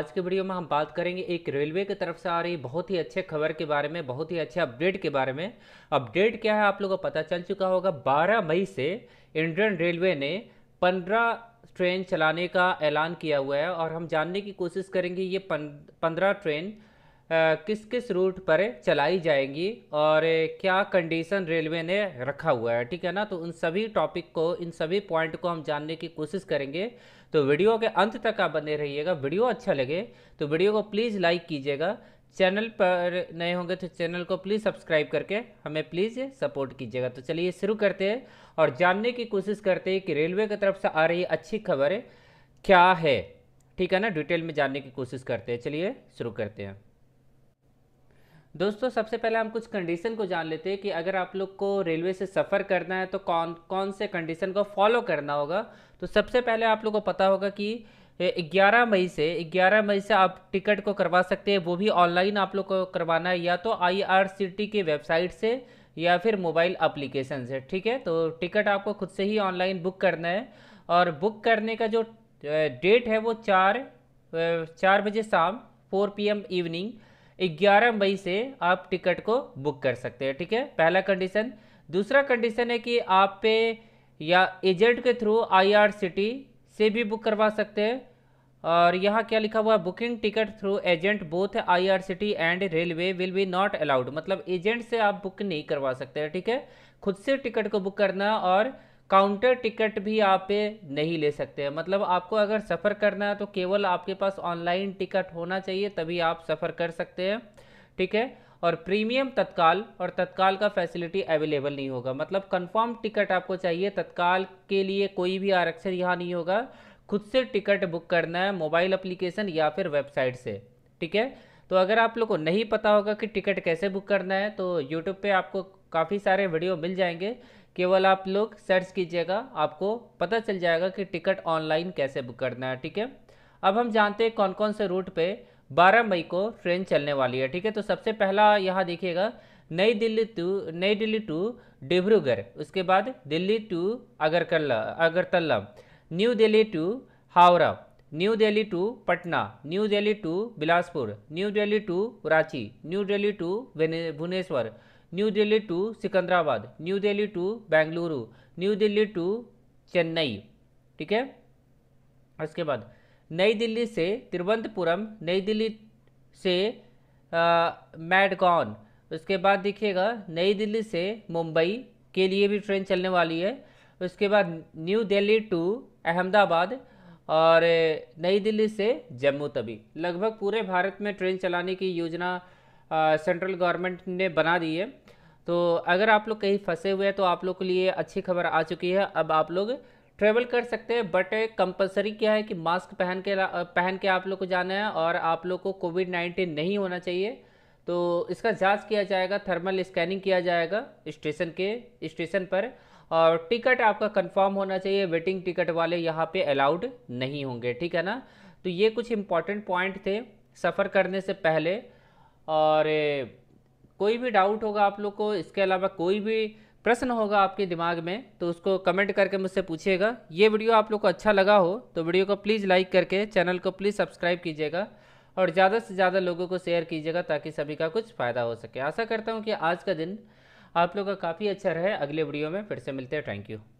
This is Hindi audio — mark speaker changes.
Speaker 1: आज के वीडियो में हम बात करेंगे एक रेलवे की तरफ से आ रही बहुत ही अच्छे खबर के बारे में बहुत ही अच्छे अपडेट के बारे में अपडेट क्या है आप लोगों को पता चल चुका होगा 12 मई से इंडियन रेलवे ने 15 ट्रेन चलाने का ऐलान किया हुआ है और हम जानने की कोशिश करेंगे ये पंद्रह ट्रेन किस किस रूट पर चलाई जाएंगी और क्या कंडीशन रेलवे ने रखा हुआ है ठीक है ना तो उन सभी टॉपिक को इन सभी पॉइंट को हम जानने की कोशिश करेंगे तो वीडियो के अंत तक आप बने रहिएगा वीडियो अच्छा लगे तो वीडियो को प्लीज़ लाइक कीजिएगा चैनल पर नए होंगे तो चैनल को प्लीज़ सब्सक्राइब करके हमें प्लीज़ सपोर्ट कीजिएगा तो चलिए शुरू करते हैं और जानने की कोशिश करते हैं कि रेलवे की तरफ से आ रही अच्छी खबर क्या है ठीक है ना डिटेल में जानने की कोशिश करते हैं चलिए शुरू करते हैं दोस्तों सबसे पहले हम कुछ कंडीशन को जान लेते हैं कि अगर आप लोग को रेलवे से सफ़र करना है तो कौन कौन से कंडीशन को फॉलो करना होगा तो सबसे पहले आप लोग को पता होगा कि 11 मई से 11 मई से आप टिकट को करवा सकते हैं वो भी ऑनलाइन आप लोग को करवाना है या तो आईआरसीटी के वेबसाइट से या फिर मोबाइल अप्लीकेशन से ठीक है तो टिकट आपको खुद से ही ऑनलाइन बुक करना है और बुक करने का जो डेट है वो चार चार बजे शाम फोर पी इवनिंग ग्यारह मई से आप टिकट को बुक कर सकते हैं ठीक है पहला कंडीशन दूसरा कंडीशन है कि आप पे या एजेंट के थ्रू आई से भी बुक करवा सकते हैं और यहाँ क्या लिखा हुआ है booking ticket through agent both IRCTC and railway will be not allowed मतलब एजेंट से आप बुक नहीं करवा सकते हैं ठीक है खुद से टिकट को बुक करना और काउंटर टिकट भी आप पे नहीं ले सकते हैं मतलब आपको अगर सफ़र करना है तो केवल आपके पास ऑनलाइन टिकट होना चाहिए तभी आप सफ़र कर सकते हैं ठीक है और प्रीमियम तत्काल और तत्काल का फैसिलिटी अवेलेबल नहीं होगा मतलब कंफर्म टिकट आपको चाहिए तत्काल के लिए कोई भी आरक्षण यहाँ नहीं होगा खुद से टिकट बुक करना है मोबाइल अप्लीकेशन या फिर वेबसाइट से ठीक है तो अगर आप लोग को नहीं पता होगा कि टिकट कैसे बुक करना है तो यूट्यूब पर आपको काफ़ी सारे वीडियो मिल जाएंगे केवल आप लोग सर्च कीजिएगा आपको पता चल जाएगा कि टिकट ऑनलाइन कैसे बुक करना है ठीक है अब हम जानते हैं कौन कौन से रूट पे 12 मई को ट्रेन चलने वाली है ठीक है तो सबसे पहला यहाँ देखिएगा नई दिल्ली टू नई दिल्ली टू डिब्रूगढ़ उसके बाद दिल्ली टू अगरकल्ला Agartala new Delhi to Howrah new Delhi to Patna new Delhi to Bilaspur new Delhi to Ranchi new Delhi to Bhubaneswar new Delhi to Secunderabad new Delhi to Bengaluru new Delhi to Chennai ठीक है इसके बाद नई दिल्ली से तिरुवनंतपुरम नई दिल्ली से मैडगॉन उसके बाद देखिएगा नई दिल्ली से मुंबई के लिए भी ट्रेन चलने वाली है उसके बाद न्यू दिल्ली टू अहमदाबाद और नई दिल्ली से जम्मू तभी लगभग पूरे भारत में ट्रेन चलाने की योजना सेंट्रल गवर्नमेंट ने बना दी है तो अगर आप लोग कहीं फंसे हुए हैं तो आप लोग के लिए अच्छी खबर आ चुकी है अब आप लोग ट्रेवल कर सकते हैं बट कंपलसरी क्या है कि मास्क पहन के पहन के आप लोग को जाना है और आप लोग को कोविड नाइन्टीन नहीं होना चाहिए तो इसका जांच किया जाएगा थर्मल स्कैनिंग किया जाएगा स्टेशन के स्टेशन पर और टिकट आपका कंफर्म होना चाहिए वेटिंग टिकट वाले यहाँ पे अलाउड नहीं होंगे ठीक है ना तो ये कुछ इम्पॉर्टेंट पॉइंट थे सफ़र करने से पहले और कोई भी डाउट होगा आप लोग को इसके अलावा कोई भी प्रश्न होगा आपके दिमाग में तो उसको कमेंट करके मुझसे पूछिएगा ये वीडियो आप लोग को अच्छा लगा हो तो वीडियो को प्लीज़ लाइक करके चैनल को प्लीज़ सब्सक्राइब कीजिएगा और ज़्यादा से ज़्यादा लोगों को शेयर कीजिएगा ताकि सभी का कुछ फ़ायदा हो सके आशा करता हूँ कि आज का दिन आप लोग का काफ़ी अच्छा रहे अगले वीडियो में फिर से मिलते हैं थैंक यू